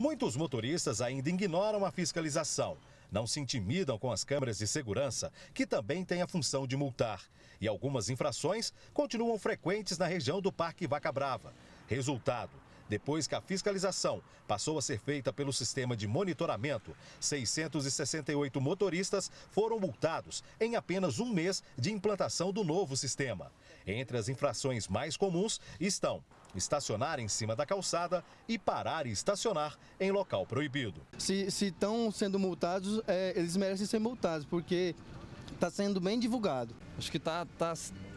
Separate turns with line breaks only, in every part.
Muitos motoristas ainda ignoram a fiscalização, não se intimidam com as câmeras de segurança, que também têm a função de multar. E algumas infrações continuam frequentes na região do Parque Vaca Brava. Resultado: depois que a fiscalização passou a ser feita pelo sistema de monitoramento, 668 motoristas foram multados em apenas um mês de implantação do novo sistema. Entre as infrações mais comuns estão estacionar em cima da calçada e parar e estacionar em local proibido.
Se, se estão sendo multados, é, eles merecem ser multados, porque está sendo bem divulgado. Acho que
está tá,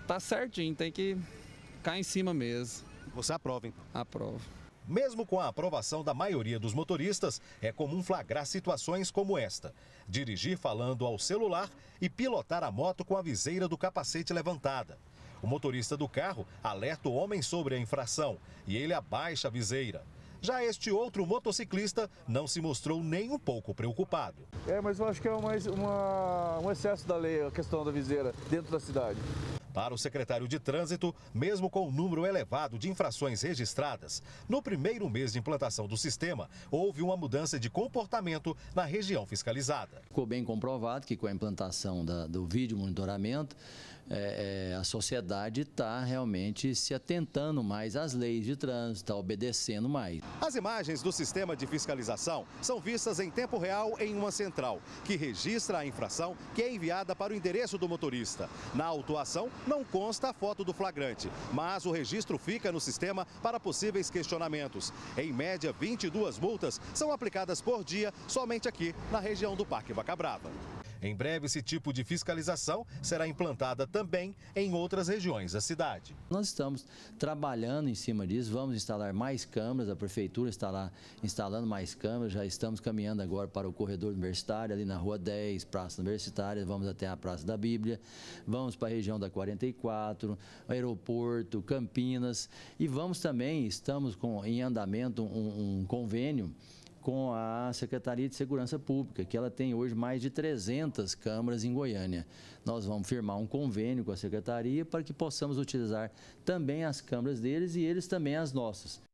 tá certinho, tem que cair em cima mesmo. Você aprova, então? Aprovo. Mesmo com a aprovação da maioria dos motoristas, é comum flagrar situações como esta: dirigir falando ao celular e pilotar a moto com a viseira do capacete levantada. O motorista do carro alerta o homem sobre a infração e ele abaixa a viseira. Já este outro motociclista não se mostrou nem um pouco preocupado.
É, mas eu acho que é uma,
uma, um excesso da lei a questão da viseira dentro da cidade. Para o secretário de Trânsito, mesmo com o número elevado de infrações registradas, no primeiro mês de implantação do
sistema, houve uma mudança de comportamento na região fiscalizada. Ficou bem comprovado que com a implantação da, do vídeo monitoramento, é, é a sociedade está realmente se atentando mais às leis de trânsito, está obedecendo mais. As imagens do sistema de fiscalização são vistas em tempo real em uma central, que registra a
infração que é enviada para o endereço do motorista. Na autuação não consta a foto do flagrante, mas o registro fica no sistema para possíveis questionamentos. Em média, 22 multas são aplicadas por dia somente aqui na região do Parque Vaca Brava. Em
breve, esse tipo de fiscalização será implantada também em outras regiões da cidade. Nós estamos trabalhando em cima disso, vamos instalar mais câmeras, a prefeitura estará instalando mais câmeras, já estamos caminhando agora para o corredor universitário, ali na Rua 10, Praça Universitária, vamos até a Praça da Bíblia, vamos para a região da 44, aeroporto, Campinas e vamos também, estamos com, em andamento um, um convênio com a Secretaria de Segurança Pública, que ela tem hoje mais de 300 câmaras em Goiânia. Nós vamos firmar um convênio com a Secretaria para que possamos utilizar também as câmaras deles e eles também as nossas.